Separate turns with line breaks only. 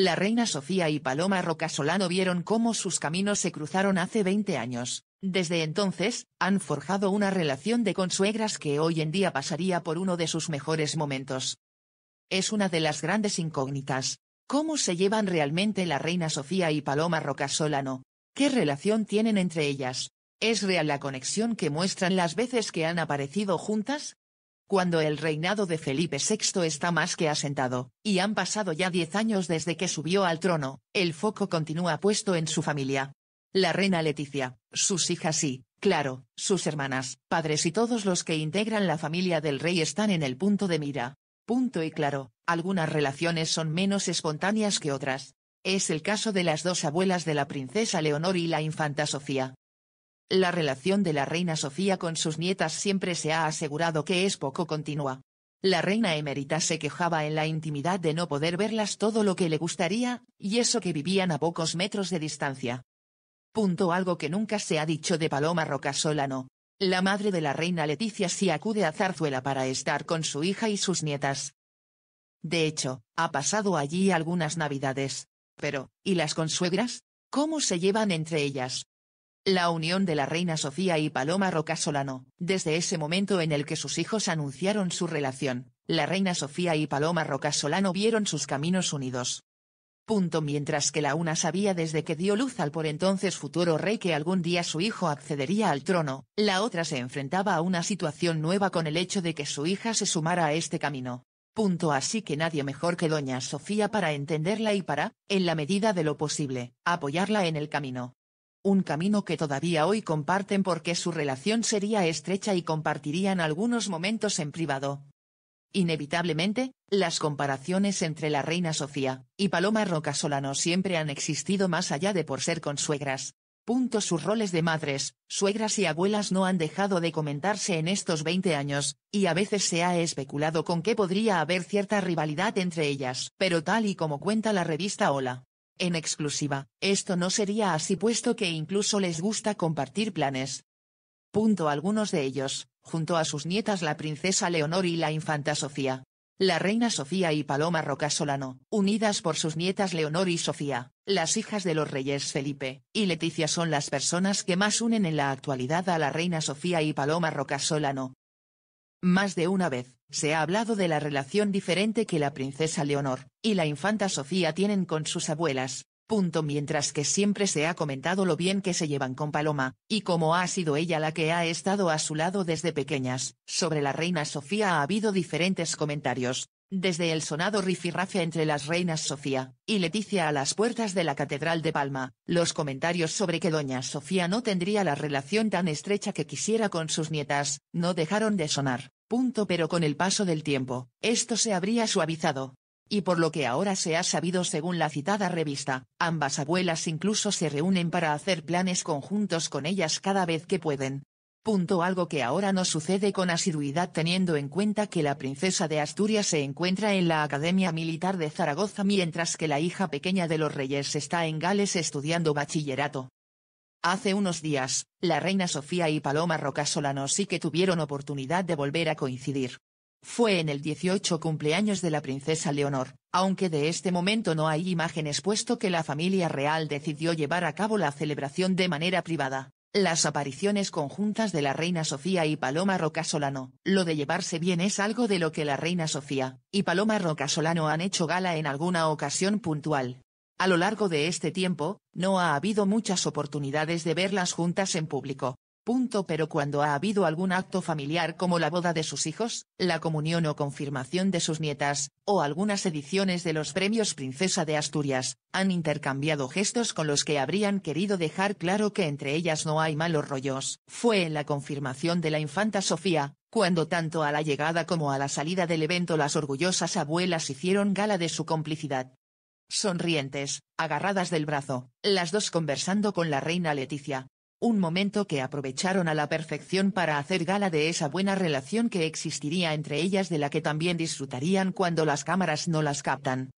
La reina Sofía y Paloma Rocasolano vieron cómo sus caminos se cruzaron hace 20 años. Desde entonces, han forjado una relación de consuegras que hoy en día pasaría por uno de sus mejores momentos. Es una de las grandes incógnitas. ¿Cómo se llevan realmente la reina Sofía y Paloma Rocasolano? ¿Qué relación tienen entre ellas? ¿Es real la conexión que muestran las veces que han aparecido juntas? cuando el reinado de Felipe VI está más que asentado, y han pasado ya diez años desde que subió al trono, el foco continúa puesto en su familia. La reina Leticia, sus hijas y, claro, sus hermanas, padres y todos los que integran la familia del rey están en el punto de mira. Punto y claro, algunas relaciones son menos espontáneas que otras. Es el caso de las dos abuelas de la princesa Leonor y la infanta Sofía, la relación de la reina Sofía con sus nietas siempre se ha asegurado que es poco continua. La reina emérita se quejaba en la intimidad de no poder verlas todo lo que le gustaría, y eso que vivían a pocos metros de distancia. Punto algo que nunca se ha dicho de Paloma Roca solano La madre de la reina Leticia sí acude a Zarzuela para estar con su hija y sus nietas. De hecho, ha pasado allí algunas navidades. Pero, ¿y las consuegras? ¿Cómo se llevan entre ellas? la unión de la reina Sofía y Paloma Roca Solano. Desde ese momento en el que sus hijos anunciaron su relación, la reina Sofía y Paloma Roca Solano vieron sus caminos unidos. Punto mientras que la una sabía desde que dio luz al por entonces futuro rey que algún día su hijo accedería al trono, la otra se enfrentaba a una situación nueva con el hecho de que su hija se sumara a este camino. Punto así que nadie mejor que doña Sofía para entenderla y para, en la medida de lo posible, apoyarla en el camino un camino que todavía hoy comparten porque su relación sería estrecha y compartirían algunos momentos en privado. Inevitablemente, las comparaciones entre la reina Sofía y Paloma Roca Solano siempre han existido más allá de por ser consuegras. Punto sus roles de madres, suegras y abuelas no han dejado de comentarse en estos 20 años, y a veces se ha especulado con que podría haber cierta rivalidad entre ellas. Pero tal y como cuenta la revista Hola, en exclusiva, esto no sería así puesto que incluso les gusta compartir planes. Punto algunos de ellos, junto a sus nietas la princesa Leonor y la infanta Sofía. La reina Sofía y Paloma Rocasolano, unidas por sus nietas Leonor y Sofía, las hijas de los reyes Felipe y Leticia son las personas que más unen en la actualidad a la reina Sofía y Paloma Roca Solano, más de una vez, se ha hablado de la relación diferente que la princesa Leonor y la infanta Sofía tienen con sus abuelas, punto mientras que siempre se ha comentado lo bien que se llevan con Paloma, y como ha sido ella la que ha estado a su lado desde pequeñas, sobre la reina Sofía ha habido diferentes comentarios, desde el sonado rifirrafe entre las reinas Sofía y Leticia a las puertas de la Catedral de Palma, los comentarios sobre que doña Sofía no tendría la relación tan estrecha que quisiera con sus nietas, no dejaron de sonar, punto pero con el paso del tiempo, esto se habría suavizado. Y por lo que ahora se ha sabido según la citada revista, ambas abuelas incluso se reúnen para hacer planes conjuntos con ellas cada vez que pueden, Punto algo que ahora no sucede con asiduidad teniendo en cuenta que la princesa de Asturias se encuentra en la Academia Militar de Zaragoza mientras que la hija pequeña de los reyes está en Gales estudiando bachillerato. Hace unos días, la reina Sofía y Paloma Roca Solano sí que tuvieron oportunidad de volver a coincidir. Fue en el 18 cumpleaños de la princesa Leonor, aunque de este momento no hay imágenes puesto que la familia real decidió llevar a cabo la celebración de manera privada. Las apariciones conjuntas de la reina Sofía y Paloma Rocasolano, Lo de llevarse bien es algo de lo que la reina Sofía y Paloma Roca Solano han hecho gala en alguna ocasión puntual. A lo largo de este tiempo, no ha habido muchas oportunidades de verlas juntas en público, Punto pero cuando ha habido algún acto familiar como la boda de sus hijos, la comunión o confirmación de sus nietas, o algunas ediciones de los premios Princesa de Asturias, han intercambiado gestos con los que habrían querido dejar claro que entre ellas no hay malos rollos. Fue en la confirmación de la infanta Sofía, cuando tanto a la llegada como a la salida del evento las orgullosas abuelas hicieron gala de su complicidad. Sonrientes, agarradas del brazo, las dos conversando con la reina Leticia, un momento que aprovecharon a la perfección para hacer gala de esa buena relación que existiría entre ellas de la que también disfrutarían cuando las cámaras no las captan.